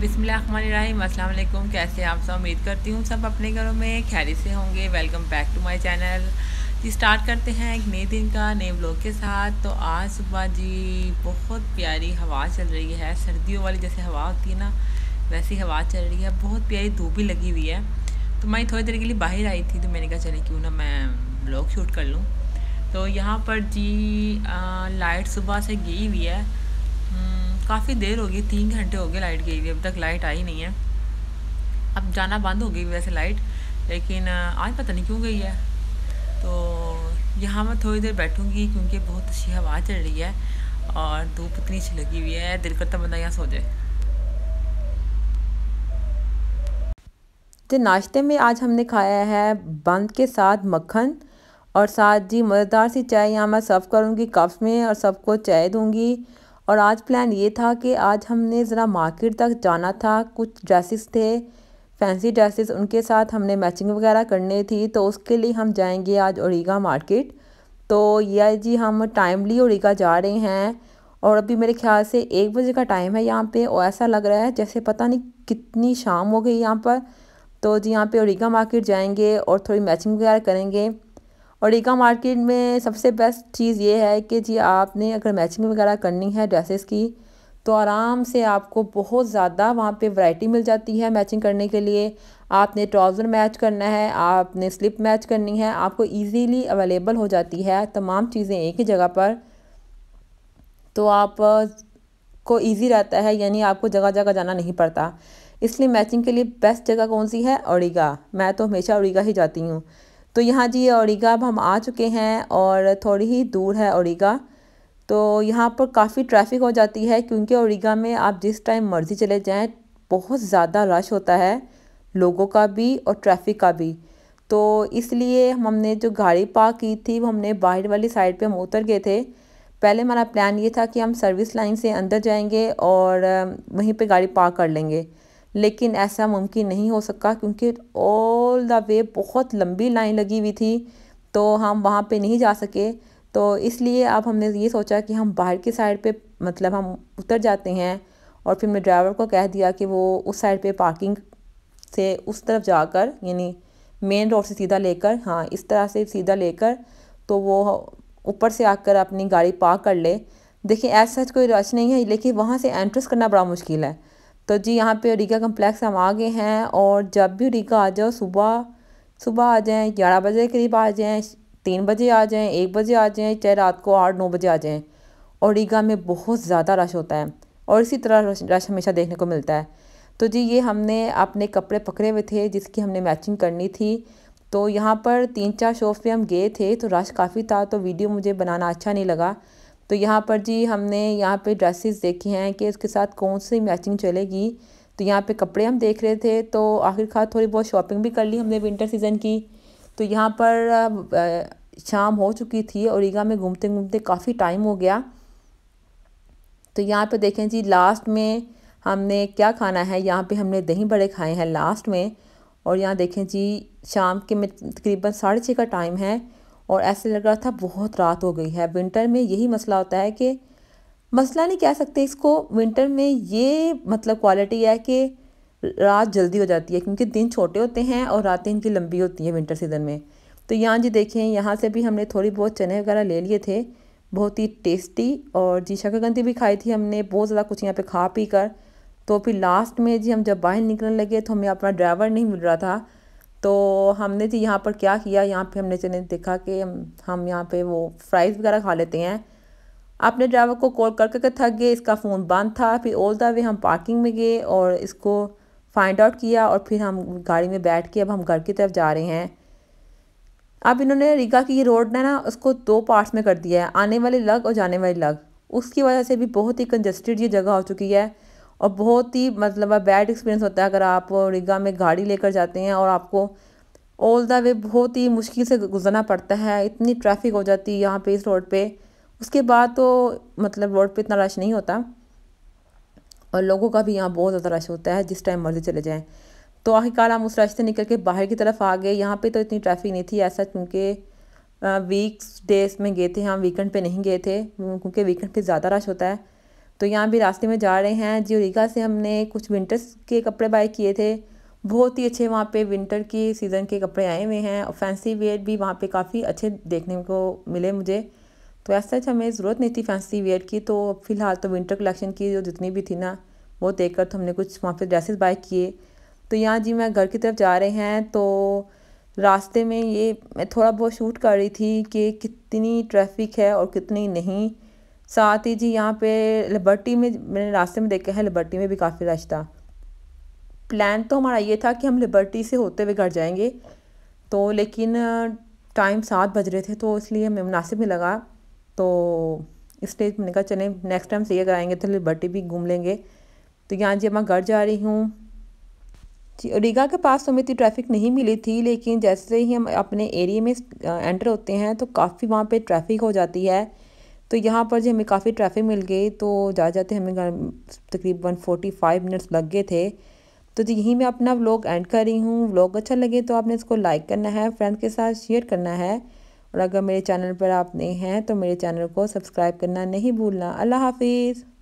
बिसमीम अल्लाम कैसे आप सब उम्मीद करती हूँ सब अपने घरों में खैरी से होंगे welcome back to my channel जी स्टार्ट करते हैं एक नए दिन का नए ब्लॉग के साथ तो आज सुबह जी बहुत प्यारी हवा चल रही है सर्दियों वाली जैसे हवा होती है ना वैसी हवा चल रही है बहुत प्यारी धूप भी लगी हुई है तो मैं थोड़ी देर के लिए बाहर आई थी तो मैंने कहा चले क्यों ना मैं ब्लॉग शूट कर लूँ तो यहाँ पर जी आ, लाइट सुबह से गई हुई है काफ़ी देर होगी तीन घंटे हो गए लाइट गई हुई अब तक लाइट आई नहीं है अब जाना बंद हो गई वैसे लाइट लेकिन आज पता नहीं क्यों गई है तो यहाँ मैं थोड़ी देर बैठूँगी क्योंकि बहुत अच्छी हवा चल रही है और धूप इतनी अच्छी लगी हुई है दिल करता बंदा यहाँ सो जाए तो नाश्ते में आज हमने खाया है बंद के साथ मक्खन और साथ जी मज़ेदार सी चाय यहाँ मैं सर्व करूँगी कप्स में और सबको चाय दूँगी और आज प्लान ये था कि आज हमने ज़रा मार्केट तक जाना था कुछ ड्रेसेस थे फैंसी ड्रेसेस उनके साथ हमने मैचिंग वगैरह करनी थी तो उसके लिए हम जाएंगे आज ओरिगा मार्केट तो यह जी हम टाइमली ओरिगा जा रहे हैं और अभी मेरे ख्याल से एक बजे का टाइम है यहाँ पे और ऐसा लग रहा है जैसे पता नहीं कितनी शाम हो गई यहाँ पर तो जी यहाँ पे ओरिगा मार्केट जाएंगे और थोड़ी मैचिंग वगैरह करेंगे और ईका मार्केट में सबसे बेस्ट चीज़ ये है कि जी आपने अगर मैचिंग वगैरह करनी है ड्रेसेस की तो आराम से आपको बहुत ज़्यादा वहाँ पे वैरायटी मिल जाती है मैचिंग करने के लिए आपने ट्राउज़र मैच करना है आपने स्लिप मैच करनी है आपको इजीली अवेलेबल हो जाती है तमाम चीज़ें एक ही जगह पर तो आप को इजी रहता है यानी आपको जगह जगह जाना नहीं पड़ता इसलिए मैचिंग के लिए बेस्ट जगह कौन सी है ओडिगा मैं तो हमेशा ओडिगा ही जाती हूँ तो यहाँ जी ओरिगा अब हम आ चुके हैं और थोड़ी ही दूर है ओरिगा तो यहाँ पर काफ़ी ट्रैफिक हो जाती है क्योंकि ओरिगा में आप जिस टाइम मर्ज़ी चले जाएँ बहुत ज़्यादा रश होता है लोगों का भी और ट्रैफिक का भी तो इसलिए हमने जो गाड़ी पार्क की थी वो हमने बाहर वाली साइड पे हम उतर गए थे पहले हमारा प्लान ये था कि हम सर्विस लाइन से अंदर जाएंगे और वहीं पे गाड़ी पार्क कर लेंगे लेकिन ऐसा मुमकिन नहीं हो सका क्योंकि ऑल द वे बहुत लंबी लाइन लगी हुई थी तो हम वहाँ पे नहीं जा सके तो इसलिए अब हमने ये सोचा कि हम बाहर की साइड पे मतलब हम उतर जाते हैं और फिर मैं ड्राइवर को कह दिया कि वो उस साइड पे पार्किंग से उस तरफ जाकर यानी मेन रोड से सीधा लेकर हाँ इस तरह से सीधा लेकर तो वो ऊपर से आकर अपनी गाड़ी पार्क कर ले देखिए ऐसा कोई रश नहीं है लेकिन वहाँ से एंट्रेस करना बड़ा मुश्किल है तो जी यहाँ पे रीका कम्प्लेक्स हम आ गए हैं और जब भी रीका आ जाओ सुबह सुबह आ जाएँ ग्यारह बजे के करीब आ जाएँ तीन बजे आ जाएँ एक बजे आ जाएँ चाहे रात को आठ नौ बजे आ जाएँ और रीगा में बहुत ज़्यादा रश होता है और इसी तरह रश रश हमेशा देखने को मिलता है तो जी ये हमने अपने कपड़े पकड़े हुए थे जिसकी हमने मैचिंग करनी थी तो यहाँ पर तीन चार शॉप पे हम गए थे तो रश काफ़ी था तो वीडियो मुझे बनाना अच्छा नहीं लगा तो यहाँ पर जी हमने यहाँ पे ड्रेसेस देखी हैं कि उसके साथ कौन सी मैचिंग चलेगी तो यहाँ पे कपड़े हम देख रहे थे तो आखिरकार थोड़ी बहुत शॉपिंग भी कर ली हमने विंटर सीज़न की तो यहाँ पर शाम हो चुकी थी और ईगा में घूमते घूमते काफ़ी टाइम हो गया तो यहाँ पर देखें जी लास्ट में हमने क्या खाना है यहाँ पर हमने दही बड़े खाए हैं लास्ट में और यहाँ देखें जी शाम के में तकरीबन साढ़े छः का टाइम है और ऐसे लग रहा था बहुत रात हो गई है विंटर में यही मसला होता है कि मसला नहीं कह सकते इसको विंटर में ये मतलब क्वालिटी है कि रात जल्दी हो जाती है क्योंकि दिन छोटे होते हैं और रातें इनकी लंबी होती हैं विंटर सीज़न में तो यहाँ जी देखें यहाँ से भी हमने थोड़ी बहुत चने वगैरह ले लिए थे बहुत ही टेस्टी और जी शकरकंदी भी खाई थी हमने बहुत ज़्यादा कुछ यहाँ पे खा पी कर तो फिर लास्ट में जी हम जब बाहर निकलने लगे तो हमें अपना ड्राइवर नहीं मिल रहा था तो हमने जी यहाँ पर क्या किया यहाँ पे हमने चले देखा कि हम यहाँ पे वो फ्राइज़ वगैरह खा लेते हैं अपने ड्राइवर को कॉल कर करके थक गए इसका फ़ोन बंद था फिर ऑल द वे हम पार्किंग में गए और इसको फाइंड आउट किया और फिर हम गाड़ी में बैठ के अब हम घर की तरफ जा रहे हैं अब इन्होंने रीगा की रोड ने ना उसको दो पार्ट्स में कर दिया है आने वाले लग और जाने वाली लग उसकी वजह से भी बहुत ही कंजस्टेड ये जगह हो चुकी है और बहुत ही मतलब बैड एक्सपीरियंस होता है अगर आप रिगा में गाड़ी लेकर जाते हैं और आपको ऑल द वे बहुत ही मुश्किल से गुजरना पड़ता है इतनी ट्रैफिक हो जाती है यहाँ पे इस रोड पे उसके बाद तो मतलब रोड पे इतना रश नहीं होता और लोगों का भी यहाँ बहुत ज़्यादा रश होता है जिस टाइम मर्ज़ी चले जाएँ तो आखिरकार हम उस रश से निकल के बाहर की तरफ आ गए यहाँ पर तो इतनी ट्रैफिक नहीं थी ऐसा क्योंकि वीक्स डेज में गए थे हम वीकेंड पर नहीं गए थे क्योंकि वीकेंड पर ज़्यादा रश होता है तो यहाँ भी रास्ते में जा रहे हैं ज्योरिका से हमने कुछ विंटर्स के कपड़े बाय किए थे बहुत ही अच्छे वहाँ पे विंटर के सीज़न के कपड़े आए हुए हैं और फैंसी वेयर भी वहाँ पे काफ़ी अच्छे देखने को मिले मुझे तो ऐसा हमें ज़रूरत नहीं थी फैंसी वेयर की तो फ़िलहाल तो विंटर कलेक्शन की जो जितनी भी थी ना वो देख कर तो हमने कुछ वहाँ पर ड्रेसेस बाय किए तो यहाँ जी मैं घर की तरफ जा रहे हैं तो रास्ते में ये मैं थोड़ा बहुत शूट कर रही थी कि कितनी ट्रैफिक है और कितनी नहीं साथ ही जी यहाँ पे लिबर्टी में मैंने रास्ते में देखा है लिबर्टी में भी काफ़ी रश था प्लान तो हमारा ये था कि हम लिबर्टी से होते हुए घर जाएंगे तो लेकिन टाइम सात बज रहे थे तो इसलिए हमें मुनासिब नहीं लगा तो इसलिए मैंने कहा चले नेक्स्ट टाइम से ये कराएंगे तो लिबर्टी भी घूम लेंगे तो यहाँ जी मैं घर जा रही हूँ जी रीगा के पास तो हमें इतनी ट्रैफिक नहीं मिली थी लेकिन जैसे ही हम अपने एरिए में एंटर होते हैं तो काफ़ी वहाँ पर ट्रैफिक हो जाती है तो यहाँ पर जी हमें काफ़ी ट्रैफिक मिल गई तो जा जाते हमें तकरीबन फोर्टी फाइव मिनट्स लग गए थे तो जी यहीं मैं अपना व्लॉग एंड कर रही हूँ व्लॉग अच्छा लगे तो आपने इसको लाइक करना है फ्रेंड्स के साथ शेयर करना है और अगर मेरे चैनल पर आप नए हैं तो मेरे चैनल को सब्सक्राइब करना नहीं भूलना अल्लाह हाफिज़